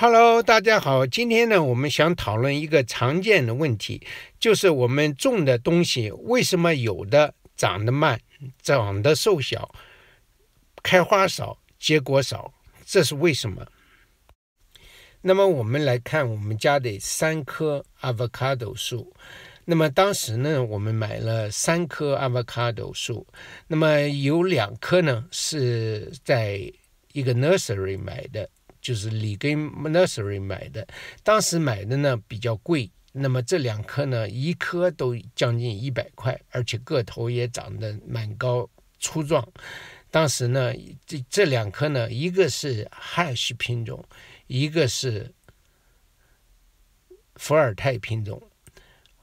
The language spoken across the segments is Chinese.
Hello，大家好。今天呢，我们想讨论一个常见的问题，就是我们种的东西为什么有的长得慢、长得瘦小、开花少、结果少，这是为什么？那么我们来看我们家的三棵 avocado 树。那么当时呢，我们买了三棵 avocado 树。那么有两棵呢是在一个 nursery 买的。就是里根 nursery 买的，当时买的呢比较贵，那么这两颗呢，一颗都将近一百块，而且个头也长得蛮高粗壮。当时呢，这这两颗呢，一个是汉 h 品种，一个是伏尔泰品种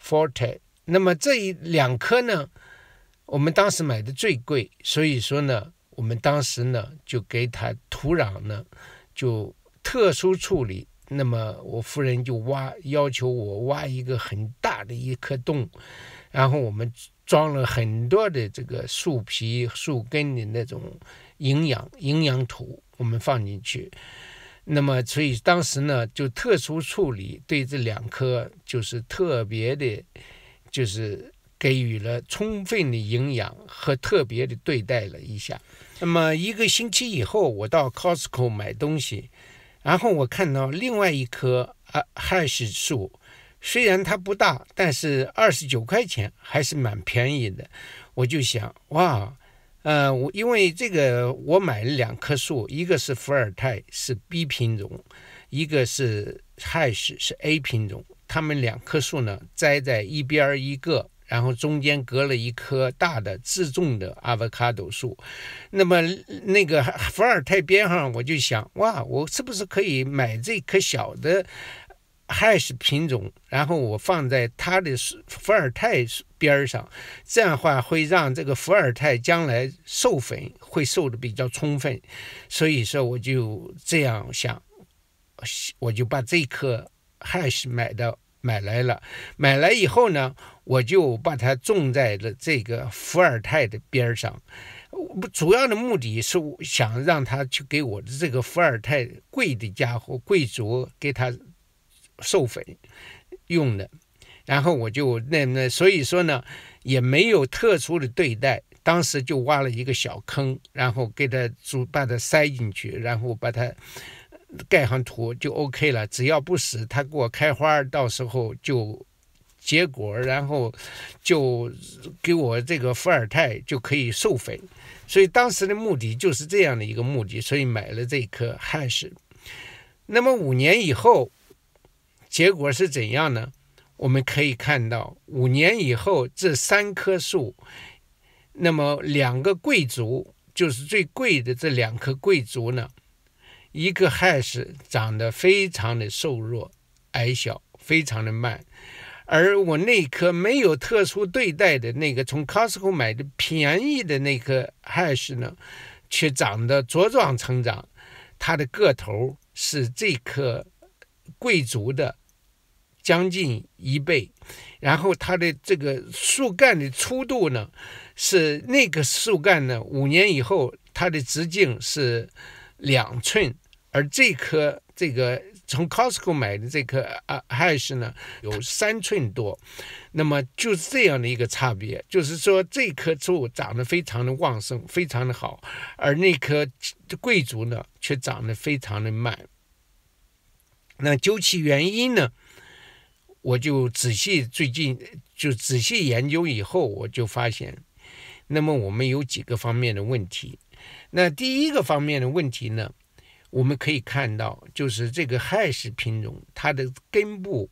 ，forte。那么这一两颗呢，我们当时买的最贵，所以说呢，我们当时呢就给它土壤呢。就特殊处理，那么我夫人就挖，要求我挖一个很大的一颗洞，然后我们装了很多的这个树皮、树根的那种营养、营养土，我们放进去。那么，所以当时呢，就特殊处理，对这两颗就是特别的，就是。给予了充分的营养和特别的对待了一下。那么一个星期以后，我到 Costco 买东西，然后我看到另外一棵啊海氏树，虽然它不大，但是二十九块钱还是蛮便宜的。我就想，哇，呃，我因为这个我买了两棵树，一个是伏尔泰是 B 品种，一个是海 h 是 A 品种。他们两棵树呢，栽在一边一个。然后中间隔了一棵大的自种的阿维卡朵树，那么那个伏尔泰边上，我就想，哇，我是不是可以买这棵小的 hash 品种，然后我放在它的伏尔泰边儿上，这样话会让这个伏尔泰将来授粉会授的比较充分，所以说我就这样想，我就把这棵 hash 买的买来了，买来以后呢。我就把它种在了这个伏尔泰的边上，不主要的目的是想让他去给我的这个伏尔泰贵的家伙贵族给他授粉用的，然后我就那那所以说呢也没有特殊的对待，当时就挖了一个小坑，然后给它就把它塞进去，然后把它盖上土就 OK 了，只要不死它给我开花，到时候就。结果，然后就给我这个伏尔泰就可以授粉，所以当时的目的就是这样的一个目的，所以买了这棵 s h 那么五年以后，结果是怎样呢？我们可以看到，五年以后这三棵树，那么两个贵族，就是最贵的这两棵贵族呢，一个 hash 长得非常的瘦弱、矮小，非常的慢。而我那颗没有特殊对待的那个从 Costco 买的便宜的那 a 还是呢，却长得茁壮成长，它的个头是这棵贵族的将近一倍，然后它的这个树干的粗度呢，是那个树干呢五年以后它的直径是两寸，而这棵这个。从 Costco 买的这棵啊，Hash 呢，有三寸多，那么就是这样的一个差别，就是说这棵树长得非常的旺盛，非常的好，而那棵贵族呢，却长得非常的慢。那究其原因呢，我就仔细最近就仔细研究以后，我就发现，那么我们有几个方面的问题。那第一个方面的问题呢？我们可以看到，就是这个害死品种，它的根部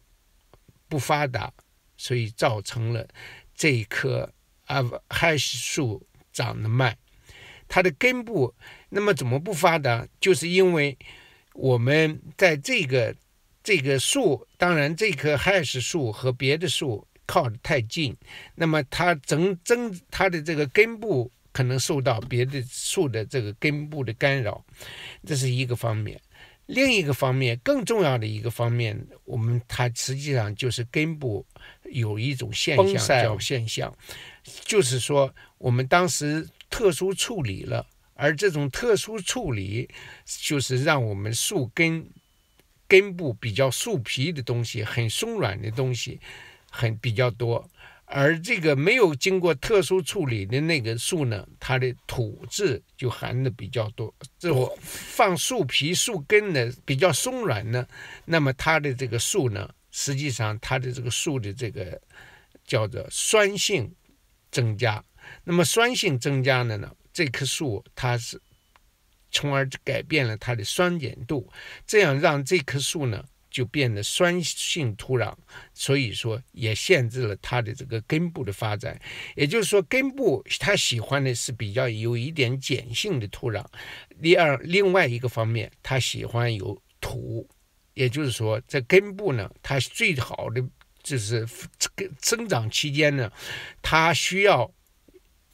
不发达，所以造成了这一棵啊害死树长得慢。它的根部那么怎么不发达？就是因为我们在这个这个树，当然这棵害死树和别的树靠得太近，那么它增增它的这个根部。可能受到别的树的这个根部的干扰，这是一个方面。另一个方面，更重要的一个方面，我们它实际上就是根部有一种现象叫现象，就是说我们当时特殊处理了，而这种特殊处理就是让我们树根根部比较树皮的东西很松软的东西很比较多。而这个没有经过特殊处理的那个树呢，它的土质就含的比较多，这我放树皮、树根呢比较松软呢，那么它的这个树呢，实际上它的这个树的这个叫做酸性增加，那么酸性增加的呢，这棵树它是从而改变了它的酸碱度，这样让这棵树呢。就变得酸性土壤，所以说也限制了它的这个根部的发展。也就是说，根部它喜欢的是比较有一点碱性的土壤。第二，另外一个方面，它喜欢有土。也就是说，在根部呢，它最好的就是这个生长期间呢，它需要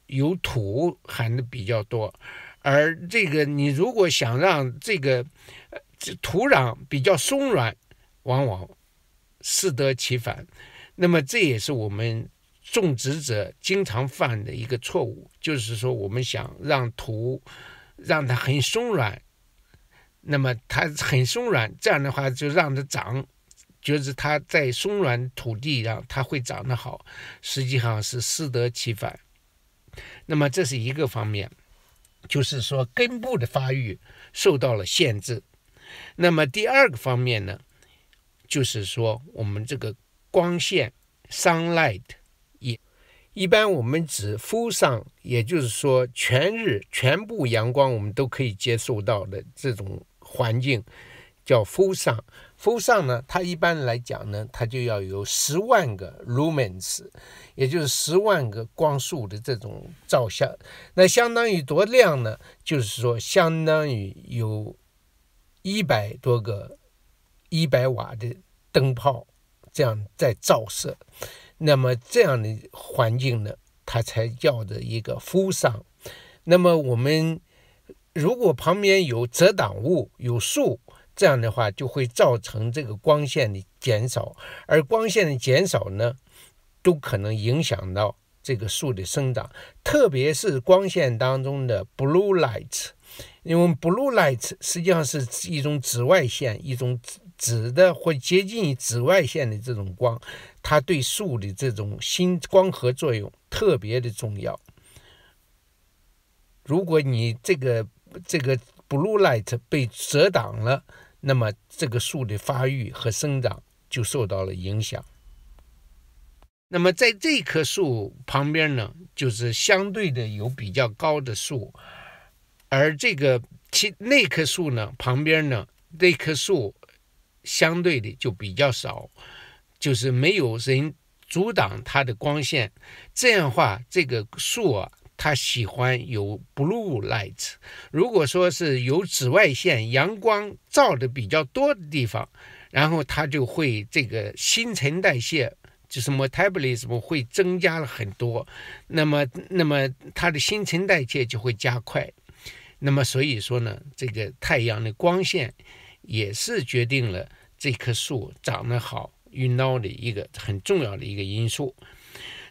有土含的比较多。而这个你如果想让这个这土壤比较松软，往往适得其反，那么这也是我们种植者经常犯的一个错误，就是说我们想让土让它很松软，那么它很松软，这样的话就让它长，就是它在松软土地上它会长得好，实际上是适得其反。那么这是一个方面，就是说根部的发育受到了限制。那么第二个方面呢？就是说，我们这个光线 （sunlight） 一一般，我们指 full sun，也就是说，全日全部阳光，我们都可以接受到的这种环境叫 full sun。full sun 呢，它一般来讲呢，它就要有十万个 lumens，也就是十万个光束的这种照相。那相当于多亮呢？就是说，相当于有一百多个。一百瓦的灯泡这样在照射那么这样的环境呢它才叫做一个肤色那么我们如果旁边有遮挡物有树这样的话就会造成这个光线的减少而光线的减少呢都可能影响到这个树的生长特别是光线当中的 blue light 因为 blue light 实际上是一种紫外线一种紫的或接近于紫外线的这种光，它对树的这种新光合作用特别的重要。如果你这个这个 blue light 被遮挡了，那么这个树的发育和生长就受到了影响。那么在这棵树旁边呢，就是相对的有比较高的树，而这个其那棵树呢旁边呢那棵树。相对的就比较少，就是没有人阻挡它的光线。这样话，这个树啊，它喜欢有 blue light。如果说是有紫外线、阳光照的比较多的地方，然后它就会这个新陈代谢，就是 metabolism 会增加了很多。那么，那么它的新陈代谢就会加快。那么，所以说呢，这个太阳的光线。也是决定了这棵树长得好与孬的一个很重要的一个因素。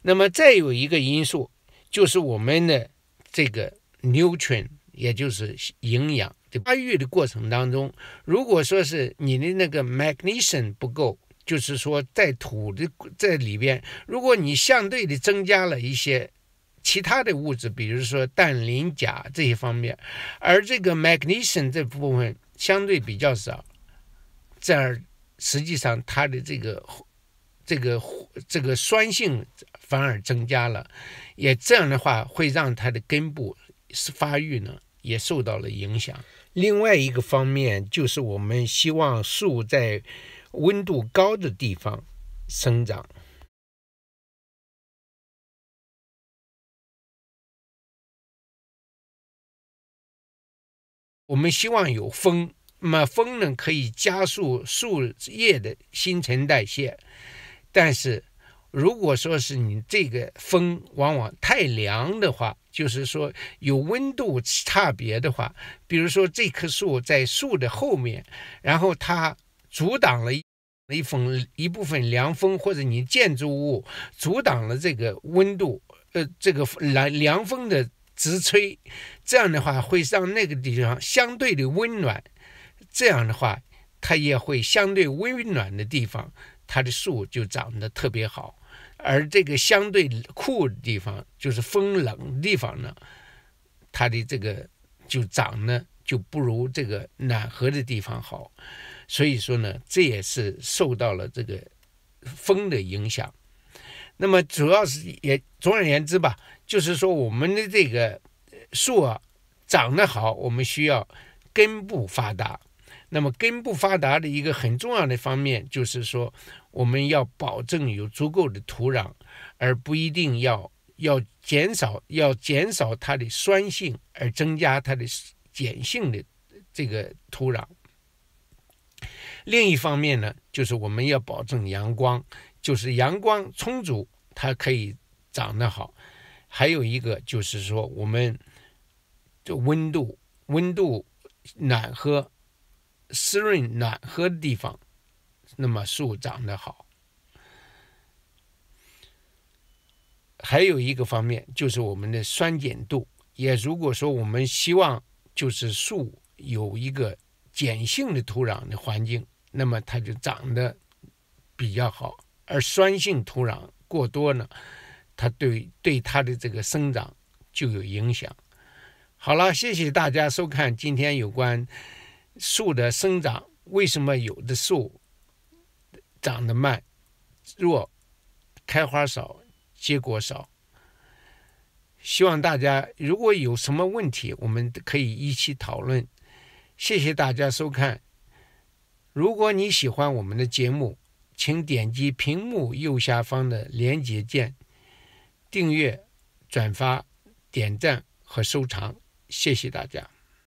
那么再有一个因素就是我们的这个 nutrient，也就是营养的发育的过程当中，如果说是你的那个 magnesium 不够，就是说在土的在里边，如果你相对的增加了一些其他的物质，比如说氮、磷、钾这些方面，而这个 magnesium 这部分。相对比较少，这样实际上它的这个这个这个酸性反而增加了，也这样的话会让它的根部是发育呢也受到了影响。另外一个方面就是我们希望树在温度高的地方生长。我们希望有风，那么风呢可以加速树叶的新陈代谢。但是，如果说是你这个风往往太凉的话，就是说有温度差别的话，比如说这棵树在树的后面，然后它阻挡了一风一部分凉风，或者你建筑物阻挡了这个温度，呃，这个凉凉风的。直吹，这样的话会让那个地方相对的温暖，这样的话，它也会相对温暖的地方，它的树就长得特别好。而这个相对酷的地方，就是风冷地方呢，它的这个就长呢就不如这个暖和的地方好。所以说呢，这也是受到了这个风的影响。那么主要是也总而言之吧。就是说，我们的这个树啊，长得好，我们需要根部发达。那么，根部发达的一个很重要的方面，就是说，我们要保证有足够的土壤，而不一定要要减少，要减少它的酸性，而增加它的碱性的这个土壤。另一方面呢，就是我们要保证阳光，就是阳光充足，它可以长得好。还有一个就是说，我们这温度、温度暖和、湿润、暖和的地方，那么树长得好。还有一个方面就是我们的酸碱度，也如果说我们希望就是树有一个碱性的土壤的环境，那么它就长得比较好，而酸性土壤过多呢。它对对它的这个生长就有影响。好了，谢谢大家收看今天有关树的生长，为什么有的树长得慢、弱、开花少、结果少？希望大家如果有什么问题，我们可以一起讨论。谢谢大家收看。如果你喜欢我们的节目，请点击屏幕右下方的连接键。订阅、转发、点赞和收藏，谢谢大家。